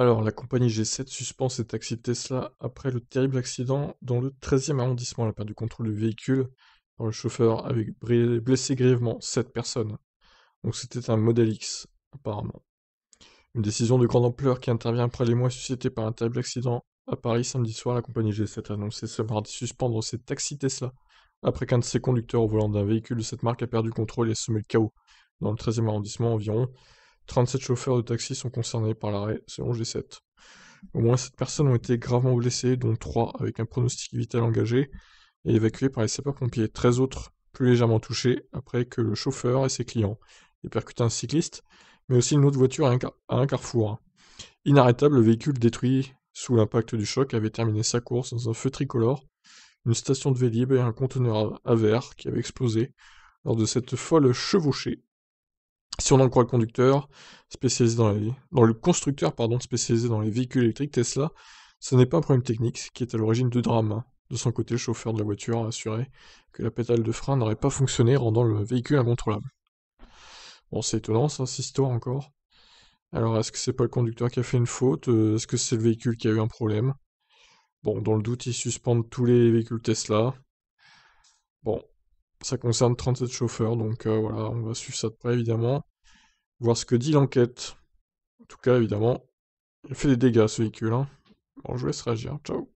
Alors, la compagnie G7 suspend ses taxis Tesla après le terrible accident dans le 13e arrondissement. Elle a perdu contrôle du véhicule par le chauffeur avait blessé grièvement 7 personnes. Donc c'était un modèle X, apparemment. Une décision de grande ampleur qui intervient après les mois suscités par un terrible accident à Paris samedi soir. La compagnie G7 a annoncé ce mardi suspendre ses taxis Tesla après qu'un de ses conducteurs au volant d'un véhicule de cette marque a perdu contrôle et a semé le chaos dans le 13e arrondissement environ 37 chauffeurs de taxi sont concernés par l'arrêt, selon G7. Au moins 7 personnes ont été gravement blessées, dont 3 avec un pronostic vital engagé, et évacuées par les sapeurs-pompiers. 13 autres plus légèrement touchés après que le chauffeur et ses clients aient percuté un cycliste, mais aussi une autre voiture à un, à un carrefour. Inarrêtable, le véhicule détruit sous l'impact du choc avait terminé sa course dans un feu tricolore, une station de Vélib et un conteneur à verre qui avait explosé lors de cette folle chevauchée si on en croit le conducteur, spécialisé dans, dans le constructeur pardon, spécialisé dans les véhicules électriques, Tesla, ce n'est pas un problème technique qui est à l'origine de drame. De son côté, le chauffeur de la voiture a assuré que la pétale de frein n'aurait pas fonctionné, rendant le véhicule incontrôlable. Bon, c'est étonnant ça, cette histoire encore. Alors, est-ce que c'est pas le conducteur qui a fait une faute euh, Est-ce que c'est le véhicule qui a eu un problème Bon, dans le doute, ils suspendent tous les véhicules Tesla. Bon, ça concerne 37 chauffeurs, donc euh, voilà, on va suivre ça de près évidemment. Voir ce que dit l'enquête. En tout cas, évidemment, il fait des dégâts ce véhicule. Hein. Bon, je vous laisse réagir. Ciao